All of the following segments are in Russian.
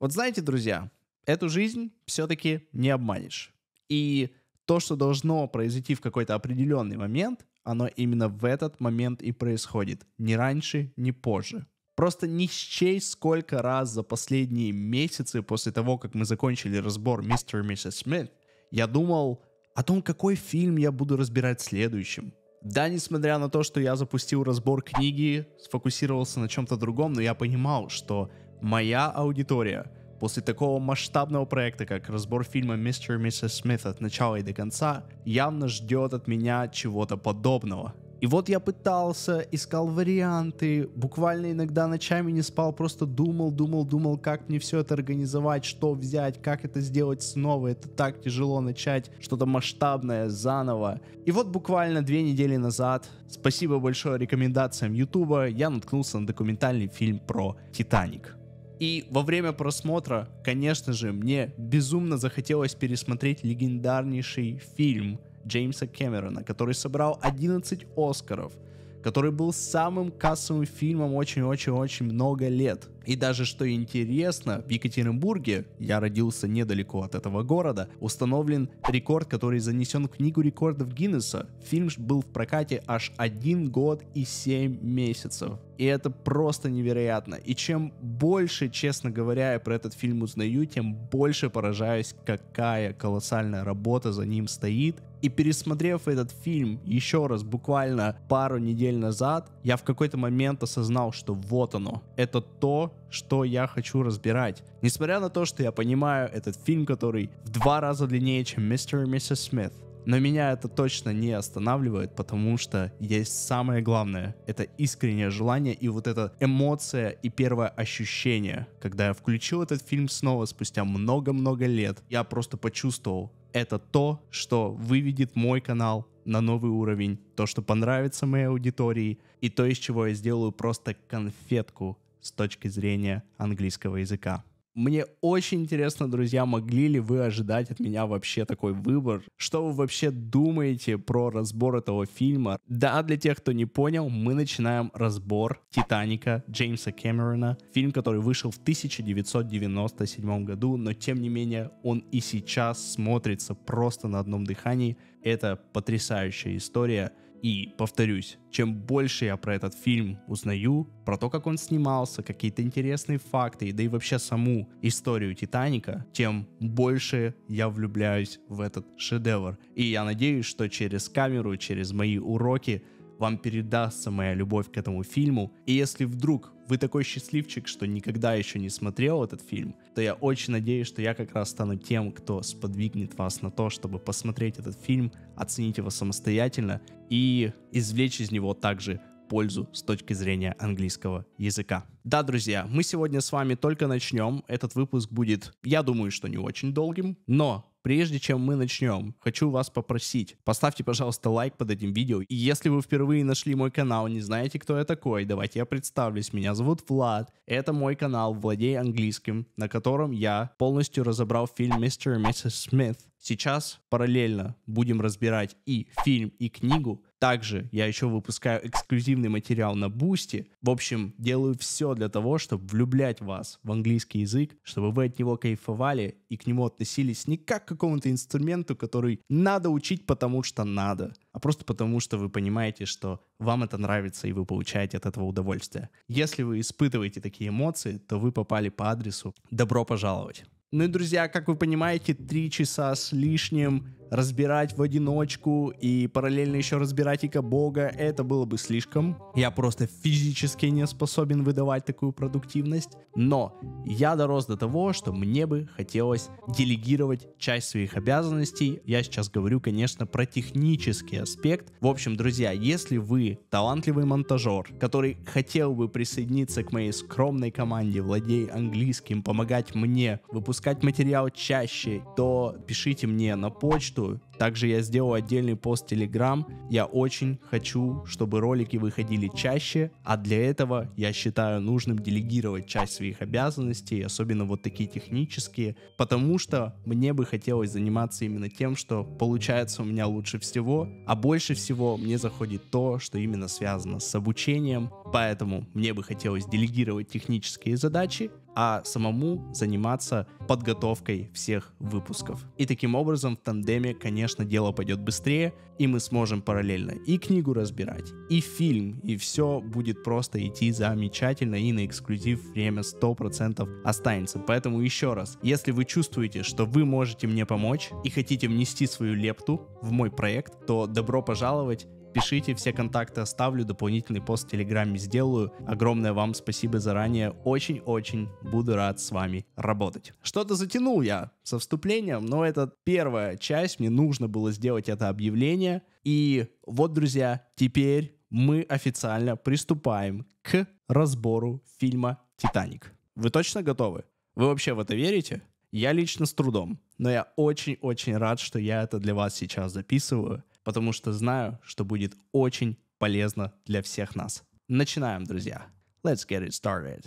Вот знаете, друзья, эту жизнь все-таки не обманешь. И то, что должно произойти в какой-то определенный момент, оно именно в этот момент и происходит. Ни раньше, ни позже. Просто не счей, сколько раз за последние месяцы после того, как мы закончили разбор «Мистер и миссис Смит», я думал о том, какой фильм я буду разбирать следующим. Да, несмотря на то, что я запустил разбор книги, сфокусировался на чем-то другом, но я понимал, что Моя аудитория после такого масштабного проекта, как разбор фильма «Мистер и миссис Смит» от начала и до конца, явно ждет от меня чего-то подобного. И вот я пытался, искал варианты, буквально иногда ночами не спал, просто думал, думал, думал, как мне все это организовать, что взять, как это сделать снова. Это так тяжело начать что-то масштабное заново. И вот буквально две недели назад, спасибо большое рекомендациям Ютуба, я наткнулся на документальный фильм про Титаник. И во время просмотра, конечно же, мне безумно захотелось пересмотреть легендарнейший фильм Джеймса Кэмерона, который собрал 11 Оскаров, который был самым кассовым фильмом очень-очень-очень много лет. И даже что интересно, в Екатеринбурге, я родился недалеко от этого города, установлен рекорд, который занесен в книгу рекордов Гиннесса. Фильм был в прокате аж один год и семь месяцев. И это просто невероятно. И чем больше, честно говоря, я про этот фильм узнаю, тем больше поражаюсь, какая колоссальная работа за ним стоит. И пересмотрев этот фильм еще раз буквально пару недель назад, я в какой-то момент осознал, что вот оно. Это то, что я хочу разбирать. Несмотря на то, что я понимаю этот фильм, который в два раза длиннее, чем «Мистер и миссис Смит», но меня это точно не останавливает, потому что есть самое главное. Это искреннее желание и вот эта эмоция и первое ощущение. Когда я включил этот фильм снова спустя много-много лет, я просто почувствовал, это то, что выведет мой канал на новый уровень, то, что понравится моей аудитории, и то, из чего я сделаю просто конфетку с точки зрения английского языка. Мне очень интересно, друзья, могли ли вы ожидать от меня вообще такой выбор? Что вы вообще думаете про разбор этого фильма? Да, для тех, кто не понял, мы начинаем разбор «Титаника» Джеймса Кэмерона. Фильм, который вышел в 1997 году, но тем не менее он и сейчас смотрится просто на одном дыхании. Это потрясающая история — и повторюсь, чем больше я про этот фильм узнаю, про то, как он снимался, какие-то интересные факты, да и вообще саму историю Титаника, тем больше я влюбляюсь в этот шедевр. И я надеюсь, что через камеру, через мои уроки вам передастся моя любовь к этому фильму. И если вдруг вы такой счастливчик, что никогда еще не смотрел этот фильм, то я очень надеюсь, что я как раз стану тем, кто сподвигнет вас на то, чтобы посмотреть этот фильм, оценить его самостоятельно и извлечь из него также пользу с точки зрения английского языка. Да, друзья, мы сегодня с вами только начнем. Этот выпуск будет, я думаю, что не очень долгим, но прежде чем мы начнем, хочу вас попросить, поставьте, пожалуйста, лайк под этим видео. И если вы впервые нашли мой канал, не знаете, кто я такой, давайте я представлюсь. Меня зовут Влад. Это мой канал «Владей английским», на котором я полностью разобрал фильм «Мистер и миссис Смит». Сейчас параллельно будем разбирать и фильм, и книгу, также я еще выпускаю эксклюзивный материал на Бусти. В общем, делаю все для того, чтобы влюблять вас в английский язык, чтобы вы от него кайфовали и к нему относились не как к какому-то инструменту, который надо учить, потому что надо, а просто потому, что вы понимаете, что вам это нравится и вы получаете от этого удовольствие. Если вы испытываете такие эмоции, то вы попали по адресу. Добро пожаловать! Ну и, друзья, как вы понимаете, три часа с лишним разбирать в одиночку и параллельно еще разбирать Ика Бога, это было бы слишком. Я просто физически не способен выдавать такую продуктивность. Но я дорос до того, что мне бы хотелось делегировать часть своих обязанностей. Я сейчас говорю, конечно, про технический аспект. В общем, друзья, если вы талантливый монтажер, который хотел бы присоединиться к моей скромной команде, владей английским, помогать мне выпускать материал чаще, то пишите мне на почту советую. Также я сделал отдельный пост в Telegram. Я очень хочу, чтобы ролики выходили чаще, а для этого я считаю нужным делегировать часть своих обязанностей, особенно вот такие технические, потому что мне бы хотелось заниматься именно тем, что получается у меня лучше всего, а больше всего мне заходит то, что именно связано с обучением, поэтому мне бы хотелось делегировать технические задачи, а самому заниматься подготовкой всех выпусков. И таким образом в тандеме, конечно, дело пойдет быстрее, и мы сможем параллельно и книгу разбирать, и фильм, и все будет просто идти замечательно, и на эксклюзив время 100% останется. Поэтому еще раз, если вы чувствуете, что вы можете мне помочь и хотите внести свою лепту в мой проект, то добро пожаловать Пишите, все контакты оставлю, дополнительный пост в Телеграме сделаю. Огромное вам спасибо заранее. Очень-очень буду рад с вами работать. Что-то затянул я со вступлением, но это первая часть. Мне нужно было сделать это объявление. И вот, друзья, теперь мы официально приступаем к разбору фильма «Титаник». Вы точно готовы? Вы вообще в это верите? Я лично с трудом, но я очень-очень рад, что я это для вас сейчас записываю потому что знаю, что будет очень полезно для всех нас. Начинаем, друзья. Let's get it started.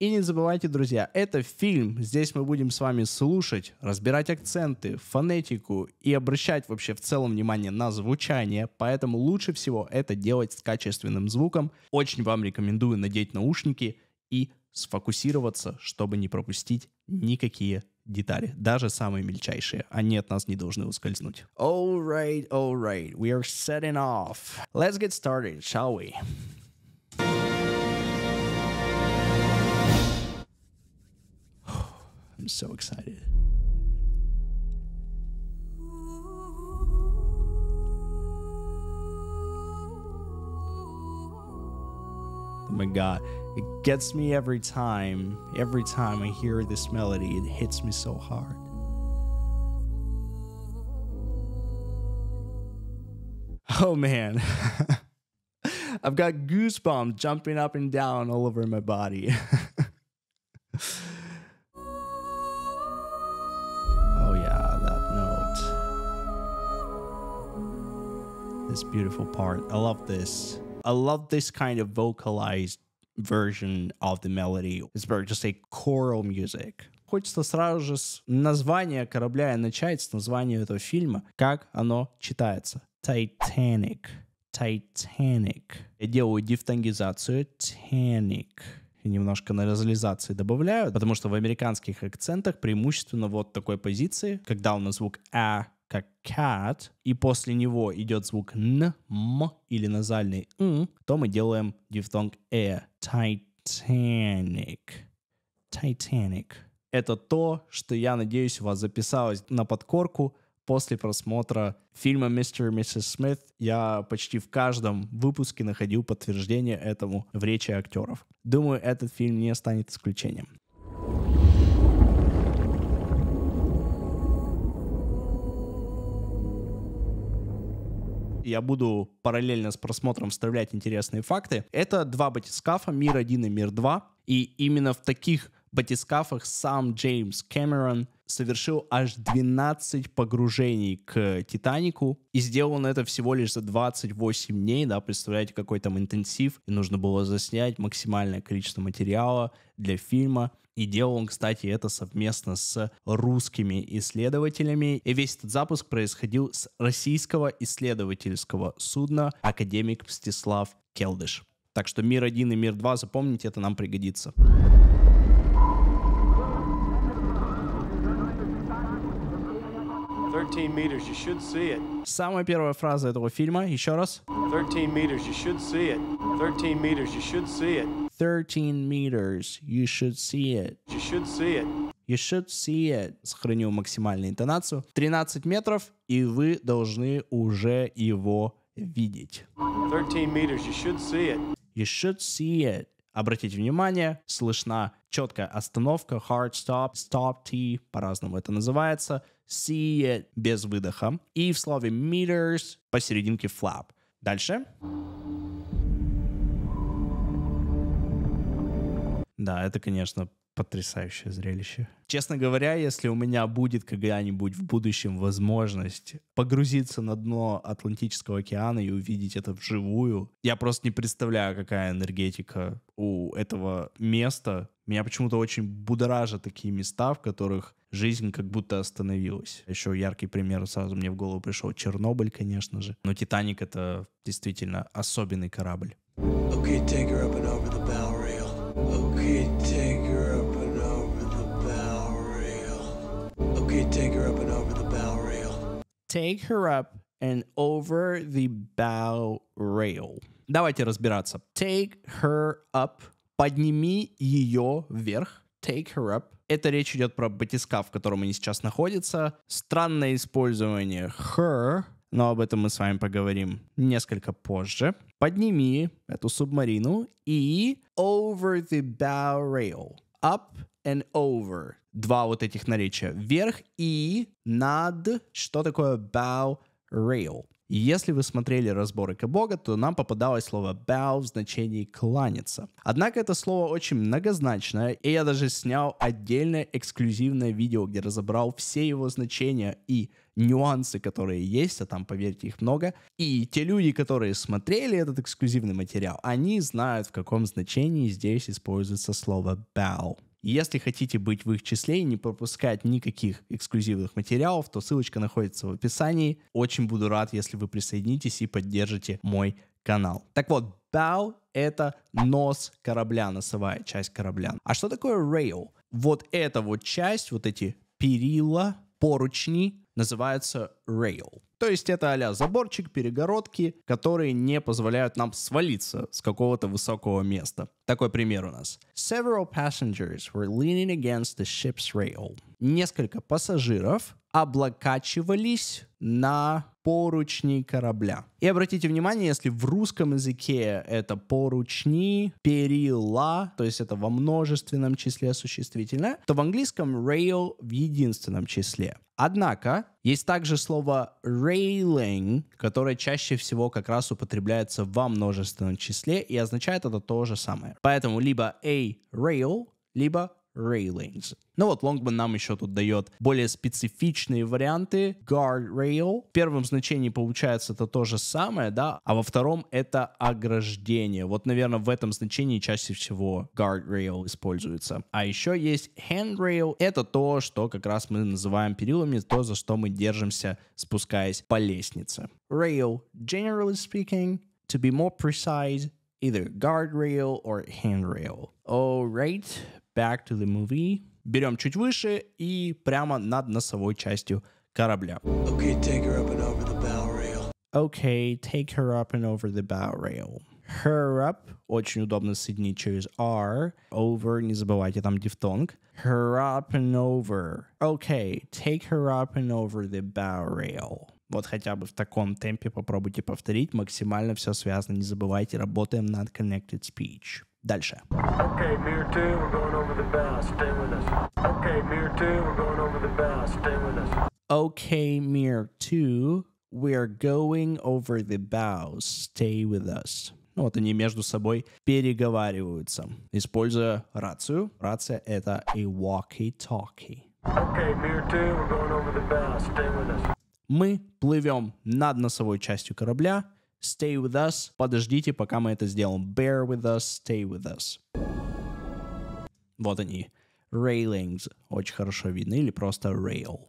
И не забывайте, друзья, это фильм. Здесь мы будем с вами слушать, разбирать акценты, фонетику и обращать вообще в целом внимание на звучание. Поэтому лучше всего это делать с качественным звуком. Очень вам рекомендую надеть наушники и сфокусироваться, чтобы не пропустить никакие детали, даже самые мельчайшие. Они от нас не должны ускользнуть. All right, all right, we are setting off. Let's get started, shall we? I'm so excited. Oh my god. It gets me every time. Every time I hear this melody, it hits me so hard. Oh man. I've got goosebumps jumping up and down all over my body. oh yeah, that note. This beautiful part. I love this. I love this kind of vocalized version of the melody. It's very just a choral music. Хочется сразу же с названия корабля и начать с названия этого фильма, как оно читается. Titanic. Titanic. Я делаю дифтонгизацию Titanic немножко на разлизации добавляют, потому что в американских акцентах преимущественно вот такой позиции, когда у нас звук «а» как cat, и после него идет звук н, м или назальный н, то мы делаем дифтонг э. Titanic. Titanic. Это то, что, я надеюсь, у вас записалось на подкорку после просмотра фильма «Мистер и миссис Смит». Я почти в каждом выпуске находил подтверждение этому в речи актеров. Думаю, этот фильм не станет исключением. я буду параллельно с просмотром вставлять интересные факты. Это два батискафа, Мир 1 и Мир 2. И именно в таких батискафах сам Джеймс Кэмерон совершил аж 12 погружений к «Титанику», и сделал он это всего лишь за 28 дней, да, представляете, какой там интенсив, и нужно было заснять максимальное количество материала для фильма, и делал он, кстати, это совместно с русскими исследователями, и весь этот запуск происходил с российского исследовательского судна «Академик Мстислав Келдыш». Так что «Мир-1» и «Мир-2», запомните, это нам пригодится. 13 meters, you should see it. Самая первая фраза этого фильма, еще раз. 13 meters, you should see it. 13 meters, you should see it. 13 meters, you should see it. You should see it. You should see it. Сохранил максимальную интонацию. 13 метров, и вы должны уже его видеть. 13 meters, you should see it. You should see it. Обратите внимание, слышна четкая остановка, hard stop, stop T, по-разному это называется, C без выдоха, и в слове meters посерединке flap. Дальше. Да, это, конечно, потрясающее зрелище. Честно говоря, если у меня будет когда-нибудь в будущем возможность погрузиться на дно Атлантического океана и увидеть это вживую, я просто не представляю, какая энергетика у этого места. Меня почему-то очень будоражат такие места, в которых жизнь как будто остановилась. Еще яркий пример сразу мне в голову пришел Чернобыль, конечно же. Но «Титаник» — это действительно особенный корабль. Okay, take her up and over the bow rail. Okay, take Take her up and over the bow rail. Take her up and over the bow rail. Давайте разбираться. Take her up. Подними ее вверх. Take her up. Это речь идет про батискаф, в котором они сейчас находятся. Странное использование her, но об этом мы с вами поговорим несколько позже. Подними эту субмарину и over the bow rail. Up and over. Два вот этих наречия. Вверх и над. Что такое bow rail? Если вы смотрели разборы Кэбога, то нам попадалось слово «bow» в значении «кланяться». Однако это слово очень многозначное, и я даже снял отдельное эксклюзивное видео, где разобрал все его значения и нюансы, которые есть, а там, поверьте, их много. И те люди, которые смотрели этот эксклюзивный материал, они знают, в каком значении здесь используется слово «bow». Если хотите быть в их числе и не пропускать никаких эксклюзивных материалов, то ссылочка находится в описании. Очень буду рад, если вы присоединитесь и поддержите мой канал. Так вот, bow — это нос корабля, носовая часть корабля. А что такое rail? Вот эта вот часть, вот эти перила, поручни, называется rail. То есть это а заборчик, перегородки, которые не позволяют нам свалиться с какого-то высокого места. Такой пример у нас. Several passengers were leaning against the ship's rail. Несколько пассажиров облокачивались на поручни корабля. И обратите внимание, если в русском языке это поручни, перила, то есть это во множественном числе существительное, то в английском rail в единственном числе. Однако, есть также слово railing, которое чаще всего как раз употребляется во множественном числе и означает это то же самое. Поэтому либо a rail, либо railings. Ну вот, Longman нам еще тут дает более специфичные варианты. Guardrail. В первом значении получается это то же самое, да, а во втором это ограждение. Вот, наверное, в этом значении чаще всего guardrail используется. А еще есть handrail. Это то, что как раз мы называем перилами, то, за что мы держимся, спускаясь по лестнице. Rail, generally speaking, to be more precise, either guardrail or handrail. right back to the movie. Берем чуть выше и прямо над носовой частью корабля. Okay, take her up and over the bow rail. Okay, take her up and over the bow rail. Her up очень удобно соединить через R. Over, не забывайте, там дифтонг. Her up and over. Okay, take her up and over the bow rail. Вот хотя бы в таком темпе попробуйте повторить. Максимально все связано. Не забывайте, работаем над connected speech дальше. Okay, Mir 2, we're going over the bows. Stay with us. Ну, вот они между собой переговариваются, используя рацию. Рация — это a walkie-talkie. Okay, Mir 2, we're going over the bows. Stay with us. Мы плывем над носовой частью корабля, Stay with us. Подождите, пока мы это сделаем. Bear with us, stay with us. Вот они. Railings. Очень хорошо видно. Или просто rail.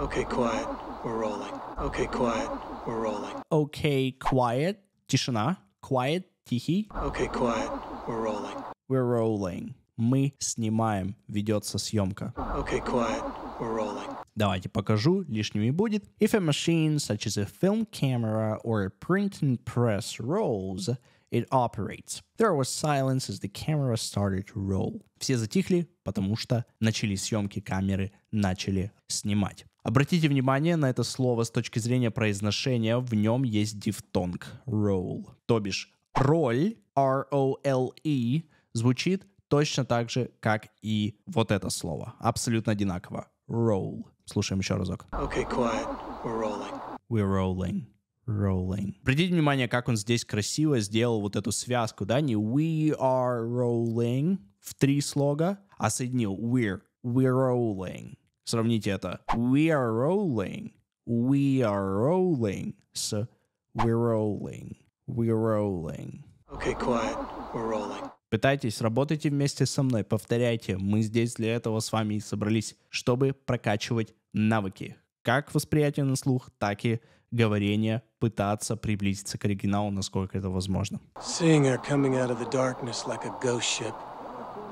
Okay, quiet. We're rolling. Okay, quiet. We're rolling. Okay, quiet. Тишина. Quiet. Тихий. Okay, quiet. We're rolling. We're rolling. Мы снимаем. Ведется съемка. Okay, quiet. We're rolling. Давайте покажу, лишним не будет. If a machine such as a film camera or a printing press rolls, it operates. There was silence as the camera started to roll. Все затихли, потому что начали съемки камеры, начали снимать. Обратите внимание на это слово с точки зрения произношения, в нем есть дифтонг roll, то бишь роль R-O-L-E звучит точно так же, как и вот это слово, абсолютно одинаково roll. Слушаем еще разок. Okay, quiet. We're rolling. We're rolling. Rolling. Обратите внимание, как он здесь красиво сделал вот эту связку, да, не we are rolling в три слога, а соединил we're, we're rolling. Сравните это. We are rolling, we are rolling с we're rolling, we're rolling. Okay, quiet, we're rolling. Пытайтесь, работайте вместе со мной, повторяйте. Мы здесь для этого с вами и собрались, чтобы прокачивать навыки, как восприятие на слух, так и говорение, пытаться приблизиться к оригиналу, насколько это возможно. Seeing her coming out of the darkness like a ghost ship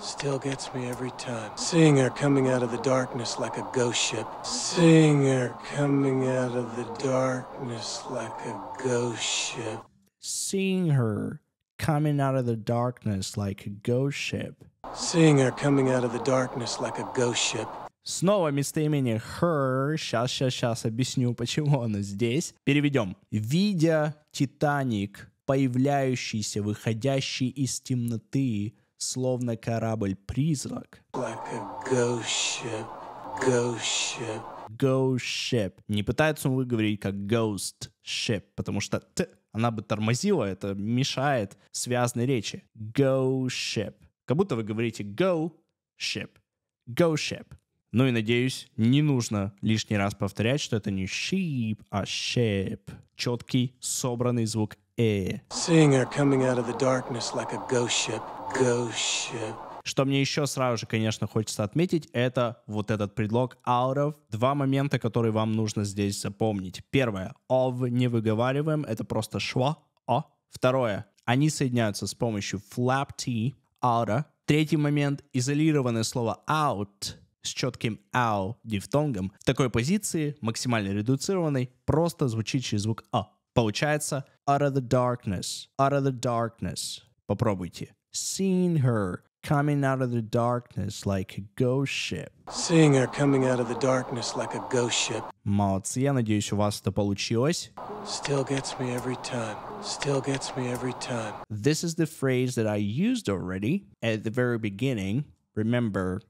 still gets me every time. Seeing her coming out of the darkness like a ghost ship. Seeing her coming out of the darkness like a ghost ship. Seeing her coming out of the darkness like a ghost ship. Seeing her coming out of the darkness like a ghost ship. Снова местоимение her. Сейчас, сейчас, сейчас объясню, почему оно здесь. Переведем. Видя Титаник, появляющийся, выходящий из темноты, словно корабль-призрак. Like ghost ship, ghost ship. Ghost ship. Не пытаются выговорить как ghost ship, потому что т она бы тормозила, это мешает связной речи. Go ship. Как будто вы говорите go ship. Go ship. Ну и надеюсь, не нужно лишний раз повторять, что это не sheep, а shape. Четкий, собранный звук э. Что мне еще сразу же, конечно, хочется отметить, это вот этот предлог out of. Два момента, которые вам нужно здесь запомнить. Первое, of не выговариваем, это просто шва, о. А. Второе, они соединяются с помощью flap t, out. Третий момент, изолированное слово out с четким «ау» дифтонгом, в такой позиции, максимально редуцированной, просто звучит через звук «а». Получается «out of the darkness», «out of the darkness». Попробуйте. seeing her», coming out of the darkness like a ghost ship. Seeing her coming out of the darkness like a ghost ship. Молодцы, я надеюсь, у вас это получилось. Still gets me every time. Still gets me every time. This is the phrase that I used already at the very beginning. Remember,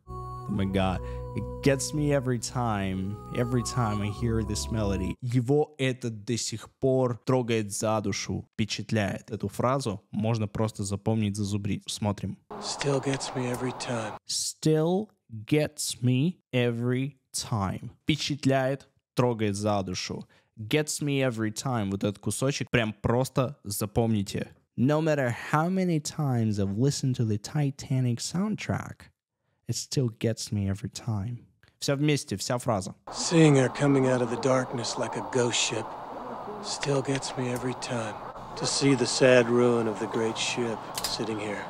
Oh my god. It gets me every time, every time I hear this melody. Его это до сих пор трогает за душу, впечатляет. Эту фразу можно просто запомнить, зазубрить. Смотрим. Still gets me every time. Still gets me every time. Впечатляет, трогает за душу. Gets me every time. Вот этот кусочек прям просто запомните. No matter how many times I've listened to the Titanic soundtrack, it still gets me every time. Все вся фраза. Seeing her coming out of the darkness like a ghost ship still gets me every time. To see the sad ruin of the great ship sitting here.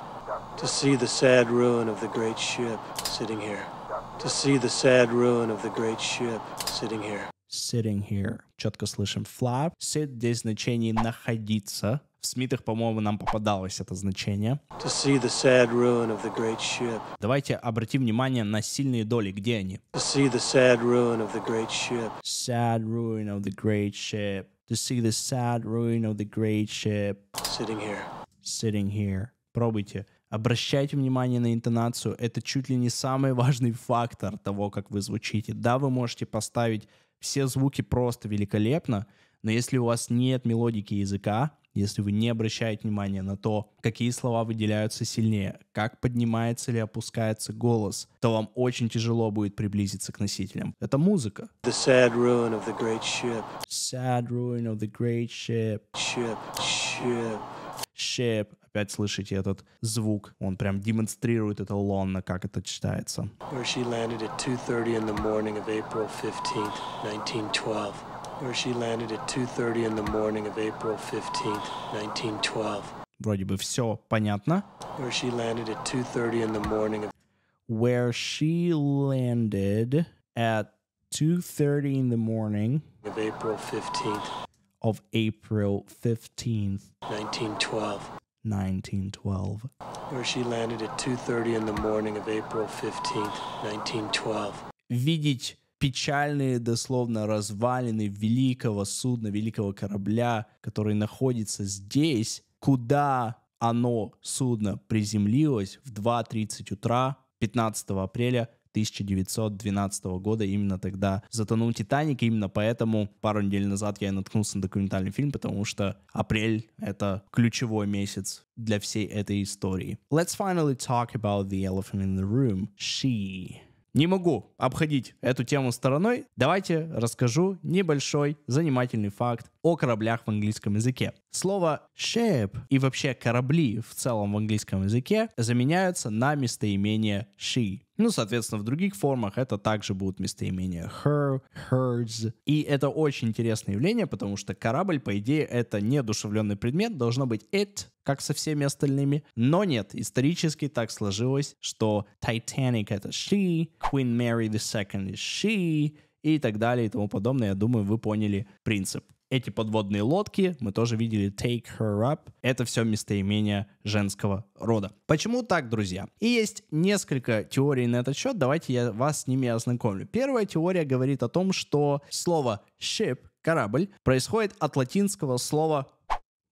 To see the sad ruin of the great ship sitting here. To see the sad ruin of the great ship sitting here. Sitting here. Четко слышим flap. Sit здесь значение находиться. Смитах, по-моему, нам попадалось это значение. Давайте обратим внимание на сильные доли. Где они? sad ruin of the great ship. Sad ruin of the great ship. To see the sad ruin of the great ship. Sitting here. Sitting here. Пробуйте. Обращайте внимание на интонацию. Это чуть ли не самый важный фактор того, как вы звучите. Да, вы можете поставить все звуки просто великолепно, но если у вас нет мелодики языка, если вы не обращаете внимания на то, какие слова выделяются сильнее, как поднимается или опускается голос, то вам очень тяжело будет приблизиться к носителям. Это музыка. The sad ruin of the great ship. Sad ruin of the great ship. Ship, ship. Ship. Опять слышите этот звук. Он прям демонстрирует это лонно, как это читается. Where she landed at 2.30 in the morning of April 15, 1912. where she landed at 2.30 in the morning of April 15th, 1912. Вроде бы все понятно. Where she landed at 2.30 in the morning of... Where she landed at 2.30 in the morning... Of April 15th. Of April 15th. 1912. 1912. Where she landed at 2.30 in the morning of April 15th, 1912. Видеть печальные, дословно, развалины великого судна, великого корабля, который находится здесь, куда оно, судно, приземлилось в 2.30 утра 15 апреля 1912 года, именно тогда затонул Титаник, и именно поэтому пару недель назад я наткнулся на документальный фильм, потому что апрель — это ключевой месяц для всей этой истории. Let's finally talk about the elephant in the room. She. Не могу обходить эту тему стороной. Давайте расскажу небольшой занимательный факт о кораблях в английском языке. Слово ship и вообще корабли в целом в английском языке заменяются на местоимение she. Ну, соответственно, в других формах это также будут местоимения her, hers. И это очень интересное явление, потому что корабль, по идее, это неодушевленный предмет, должно быть it, как со всеми остальными. Но нет, исторически так сложилось, что Titanic — это she, Queen Mary II — is she, и так далее и тому подобное. Я думаю, вы поняли принцип. Эти подводные лодки, мы тоже видели Take Her Up, это все местоимение женского рода. Почему так, друзья? И есть несколько теорий на этот счет, давайте я вас с ними ознакомлю. Первая теория говорит о том, что слово ship, корабль, происходит от латинского слова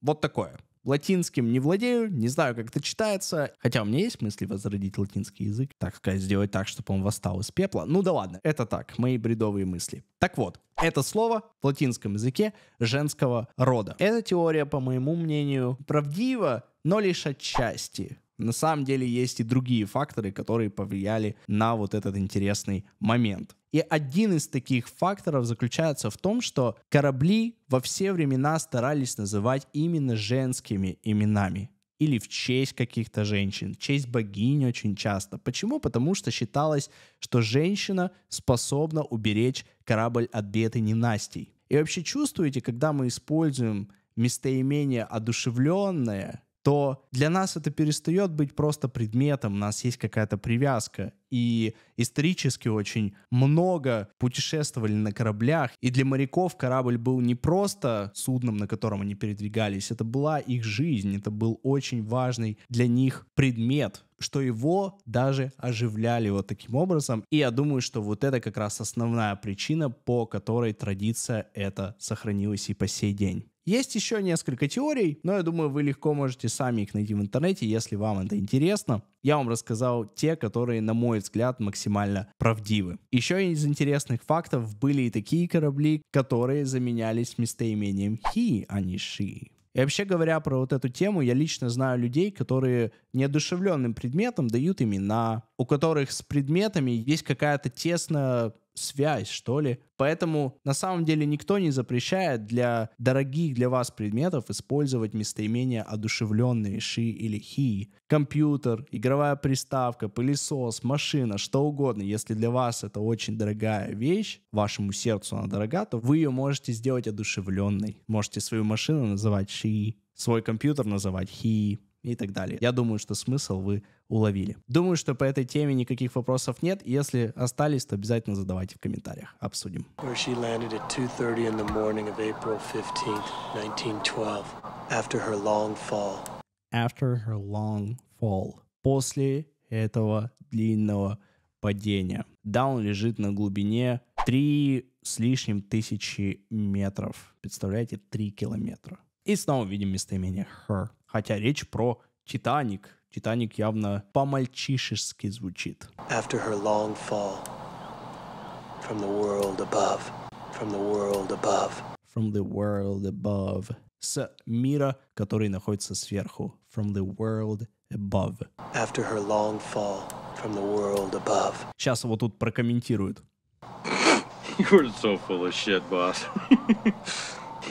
вот такое латинским не владею, не знаю, как это читается. Хотя у меня есть мысли возродить латинский язык, так сказать, сделать так, чтобы он восстал из пепла. Ну да ладно, это так, мои бредовые мысли. Так вот, это слово в латинском языке женского рода. Эта теория, по моему мнению, правдива, но лишь отчасти. На самом деле есть и другие факторы, которые повлияли на вот этот интересный момент. И один из таких факторов заключается в том, что корабли во все времена старались называть именно женскими именами или в честь каких-то женщин, в честь богини очень часто. Почему? Потому что считалось, что женщина способна уберечь корабль от бед и ненастей. И вообще чувствуете, когда мы используем местоимение «одушевленное», то для нас это перестает быть просто предметом, у нас есть какая-то привязка. И исторически очень много путешествовали на кораблях, и для моряков корабль был не просто судном, на котором они передвигались, это была их жизнь, это был очень важный для них предмет, что его даже оживляли вот таким образом. И я думаю, что вот это как раз основная причина, по которой традиция эта сохранилась и по сей день. Есть еще несколько теорий, но я думаю, вы легко можете сами их найти в интернете, если вам это интересно. Я вам рассказал те, которые, на мой взгляд, максимально правдивы. Еще из интересных фактов были и такие корабли, которые заменялись местоимением «he», а не «she». И вообще говоря про вот эту тему, я лично знаю людей, которые неодушевленным предметом дают имена, у которых с предметами есть какая-то тесная связь, что ли. Поэтому на самом деле никто не запрещает для дорогих для вас предметов использовать местоимения одушевленные ши или хи. Компьютер, игровая приставка, пылесос, машина, что угодно. Если для вас это очень дорогая вещь, вашему сердцу она дорога, то вы ее можете сделать одушевленной. Можете свою машину называть ши, свой компьютер называть хи, и так далее. Я думаю, что смысл вы уловили. Думаю, что по этой теме никаких вопросов нет. Если остались, то обязательно задавайте в комментариях. Обсудим. После этого длинного падения. Да, он лежит на глубине 3 с лишним тысячи метров. Представляете, 3 километра. И снова видим местоимение her. Хотя речь про Титаник. Титаник явно по-мальчишески звучит. After her long fall from the world above, from the world above. From the world above. С мира, который находится сверху. From the world above. After her long fall from the world above. Сейчас его тут прокомментируют. You were so full of shit, boss.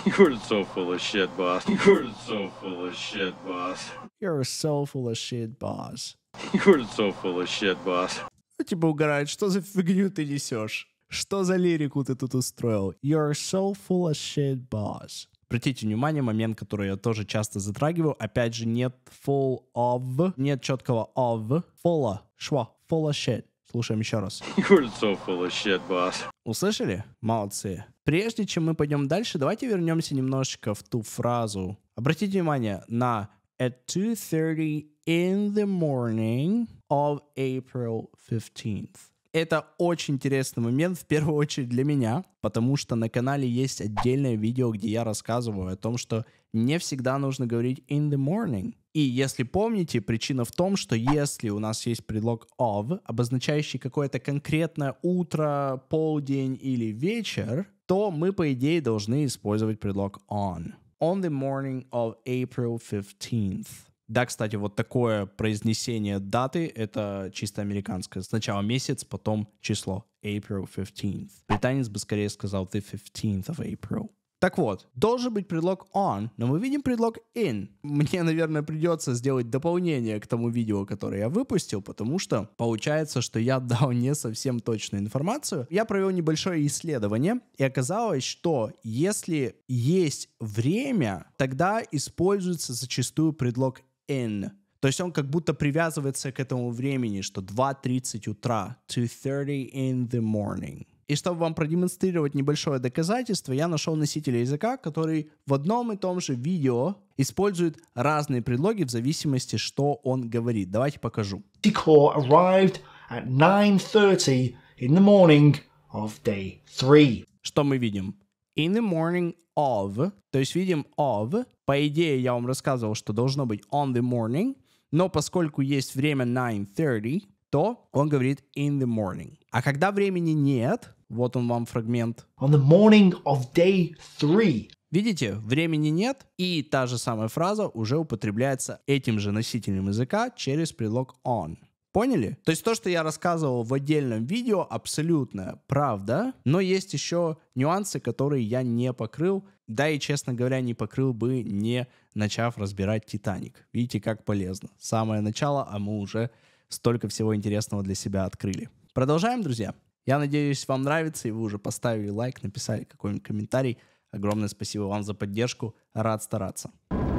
You're so full of shit, boss. You're so full of shit, boss. You're so full of shit, boss. You're so full of shit, boss. Ну, типа угорает, что за фигню ты несешь? Что за лирику ты тут устроил? You're so full of shit, boss. Обратите внимание, момент, который я тоже часто затрагиваю, опять же, нет full of, нет четкого of, full of, шва, full of shit. Слушаем еще раз. You're so full of shit, boss. Услышали? Молодцы. Прежде чем мы пойдем дальше, давайте вернемся немножечко в ту фразу. Обратите внимание на at 2.30 in the morning of April 15th. Это очень интересный момент, в первую очередь для меня, потому что на канале есть отдельное видео, где я рассказываю о том, что не всегда нужно говорить in the morning. И если помните, причина в том, что если у нас есть предлог of, обозначающий какое-то конкретное утро, полдень или вечер, то мы, по идее, должны использовать предлог on. On the morning of April 15th. Да, кстати, вот такое произнесение даты — это чисто американское. Сначала месяц, потом число. April 15th. Британец бы скорее сказал the 15th of April. Так вот, должен быть предлог on, но мы видим предлог in. Мне, наверное, придется сделать дополнение к тому видео, которое я выпустил, потому что получается, что я дал не совсем точную информацию. Я провел небольшое исследование, и оказалось, что если есть время, тогда используется зачастую предлог in. То есть он как будто привязывается к этому времени, что 2.30 утра, 2.30 in the morning. И чтобы вам продемонстрировать небольшое доказательство, я нашел носителя языка, который в одном и том же видео использует разные предлоги в зависимости, что он говорит. Давайте покажу. arrived at 9.30 in the morning of day 3. Что мы видим? In the morning of, то есть видим of. По идее, я вам рассказывал, что должно быть on the morning, но поскольку есть время 9.30, то он говорит in the morning. А когда времени нет, вот он вам фрагмент. On the morning of day three. Видите, времени нет, и та же самая фраза уже употребляется этим же носителем языка через предлог on. Поняли? То есть то, что я рассказывал в отдельном видео, абсолютная правда, но есть еще нюансы, которые я не покрыл, да и, честно говоря, не покрыл бы, не начав разбирать «Титаник». Видите, как полезно. Самое начало, а мы уже столько всего интересного для себя открыли. Продолжаем, друзья. Я надеюсь, вам нравится, и вы уже поставили лайк, написали какой-нибудь комментарий. Огромное спасибо вам за поддержку. Рад стараться.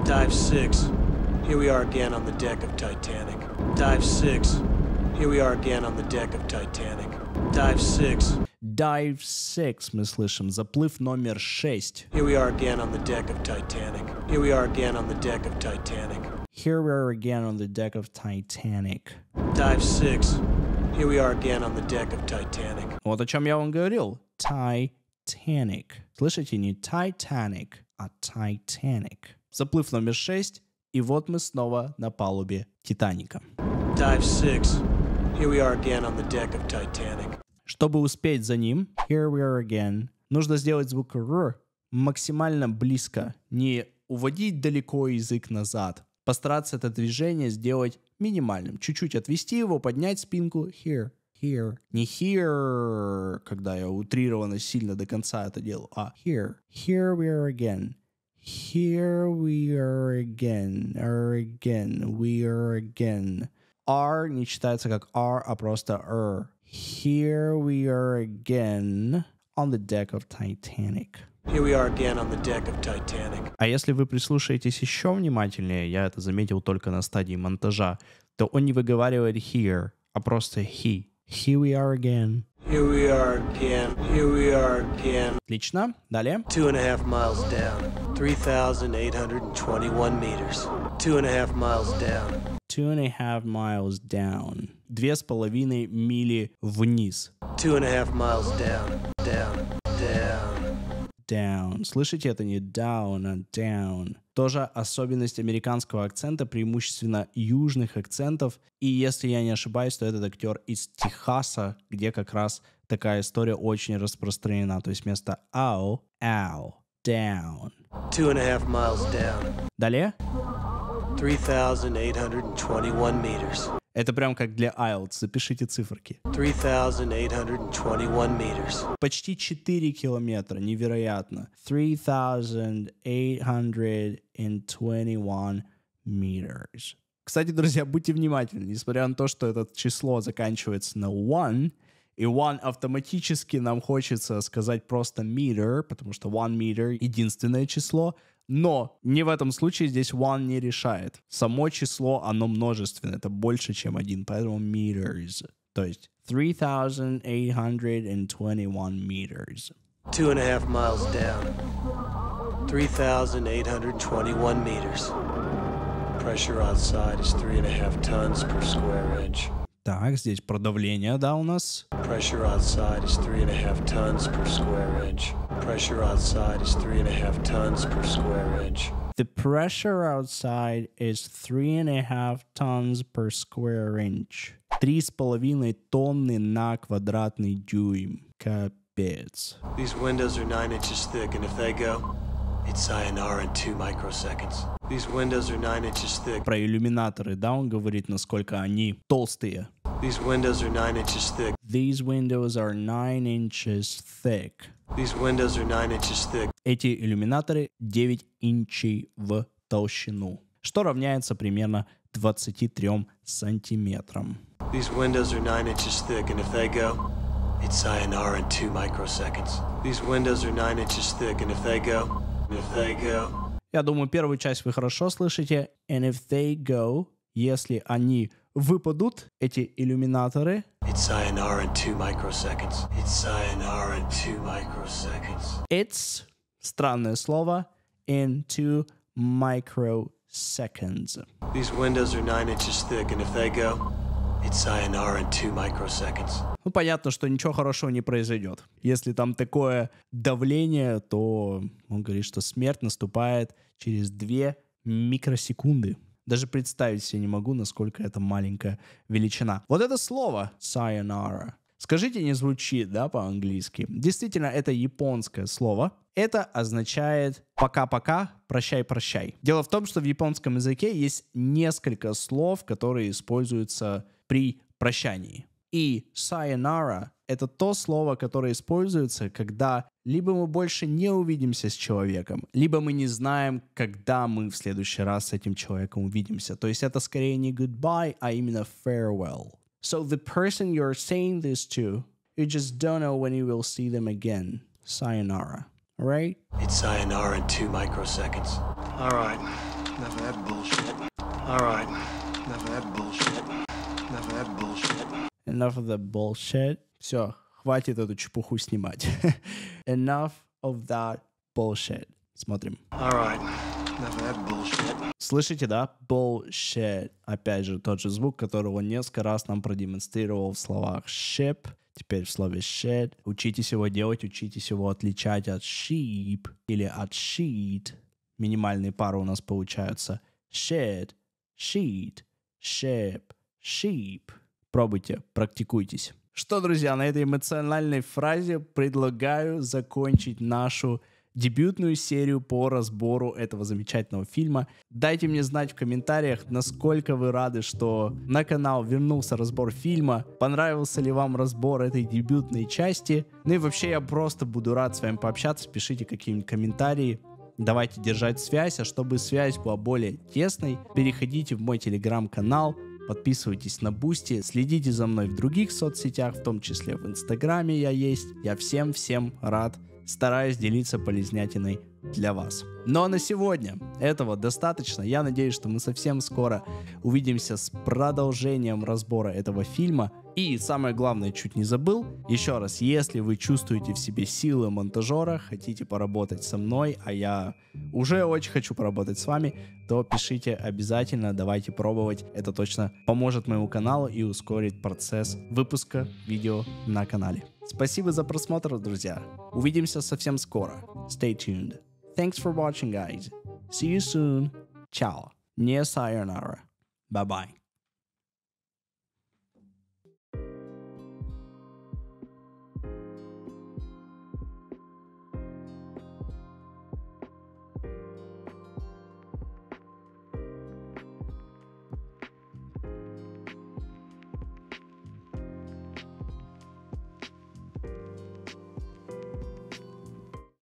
Dive six. Here we are again on the deck of Titanic. Dive six. Here we are again on the deck of Titanic. Dive six. Dive six. мы слышим. Заплыв номер шесть. Here we are again on the deck of Titanic. Here we are again on the deck of Titanic. Here we are again on the deck of Titanic. Dive six. Here we are again on the deck of Titanic. Вот о чем я вам говорил. Titanic. Слышите, не Titanic, а Titanic. Заплыв номер шесть и вот мы снова на палубе Титаника. Dive six. Here we are again on the deck of Titanic. Чтобы успеть за ним, here we are again, нужно сделать звук р максимально близко, не уводить далеко язык назад, постараться это движение сделать минимальным. Чуть-чуть отвести его, поднять спинку. Here, here. Не here, когда я утрированно сильно до конца это делаю. а here. Here we are again. Here we are again, are again, we are again. R не читается как R, а просто R. Here we are again on the deck of Titanic. А если вы прислушаетесь еще внимательнее, я это заметил только на стадии монтажа, то он не выговаривает here, а просто he. Here we are again. Here we are again. Here we are again. Отлично. Далее. Two and a half miles down. 3,821 meters. Two and a half miles down. Two and a half miles down. Две с половиной мили вниз. Two and a half miles down. Down down. Слышите, это не down, а down. Тоже особенность американского акцента, преимущественно южных акцентов. И если я не ошибаюсь, то этот актер из Техаса, где как раз такая история очень распространена. То есть вместо «ау» — «ау», «down». Two and a half miles down. Далее? 3,821 meters. Это прям как для IELTS. Запишите циферки. 3,821 meters. Почти 4 километра. Невероятно. 3,821 meters. Кстати, друзья, будьте внимательны. Несмотря на то, что это число заканчивается на one, и one автоматически нам хочется сказать просто meter, потому что one meter — единственное число — но не в этом случае здесь one не решает. Само число, оно множественное, это больше, чем один, поэтому meters. То есть 3821 meters. Two and a half miles down. 3821 meters. Pressure outside is three and a half tons per square inch. Так, здесь продавление, да, у нас. Pressure outside is three and a half tons per square inch. Pressure outside is three and a half tons per square inch. The pressure outside is three and a half tons per square inch. Три с половиной тонны на квадратный дюйм. Капец. These windows are nine inches thick, and if they go, It's INR in two microseconds. These windows are nine inches thick. Про иллюминаторы, да, он говорит, насколько они толстые. These windows are nine inches thick. These windows are nine inches thick. These windows are nine inches thick. Эти иллюминаторы 9 инчей в толщину, что равняется примерно 23 сантиметрам. These windows are nine inches thick, and if they go, it's INR in two microseconds. These windows are nine inches thick, and if they go, if they go. Я думаю, первую часть вы хорошо слышите. And if they go, если они выпадут, эти иллюминаторы. It's sayonara in two microseconds. It's sayonara in two microseconds. It's странное слово in two microseconds. These windows are nine inches thick, and if they go, Ну, понятно, что ничего хорошего не произойдет. Если там такое давление, то он говорит, что смерть наступает через 2 микросекунды. Даже представить себе не могу, насколько это маленькая величина. Вот это слово «sayonara». Скажите, не звучит, да, по-английски. Действительно, это японское слово. Это означает «пока-пока», «прощай-прощай». Дело в том, что в японском языке есть несколько слов, которые используются при прощании. И sayonara — это то слово, которое используется, когда либо мы больше не увидимся с человеком, либо мы не знаем, когда мы в следующий раз с этим человеком увидимся. То есть это скорее не goodbye, а именно farewell. So the person you're saying this to, you just don't know when you will see them again. Sayonara. Right? It's sayonara in two microseconds. All right. Enough of that bullshit. All right. Enough of that bullshit. Enough of the bullshit. Все, хватит эту чепуху снимать. Enough of that bullshit. Смотрим. All right. Слышите, да? Bullshit. Опять же, тот же звук, которого он несколько раз нам продемонстрировал в словах ship, теперь в слове shit. Учитесь его делать, учитесь его отличать от sheep или от sheet. Минимальные пары у нас получаются shit, sheet, ship, sheep. Пробуйте, практикуйтесь. Что, друзья, на этой эмоциональной фразе предлагаю закончить нашу дебютную серию по разбору этого замечательного фильма. Дайте мне знать в комментариях, насколько вы рады, что на канал вернулся разбор фильма, понравился ли вам разбор этой дебютной части. Ну и вообще я просто буду рад с вами пообщаться, пишите какие-нибудь комментарии. Давайте держать связь, а чтобы связь была более тесной, переходите в мой телеграм-канал, Подписывайтесь на Бусти, следите за мной в других соцсетях, в том числе в Инстаграме я есть. Я всем-всем рад стараюсь делиться полезнятиной для вас. Ну а на сегодня этого достаточно. Я надеюсь, что мы совсем скоро увидимся с продолжением разбора этого фильма. И самое главное, чуть не забыл, еще раз, если вы чувствуете в себе силы монтажера, хотите поработать со мной, а я уже очень хочу поработать с вами, то пишите обязательно, давайте пробовать. Это точно поможет моему каналу и ускорит процесс выпуска видео на канале. Спасибо за просмотр, друзья. Увидимся совсем скоро. Stay tuned. Thanks for watching, guys. See you soon. Ciao. Не sayonara. Bye-bye.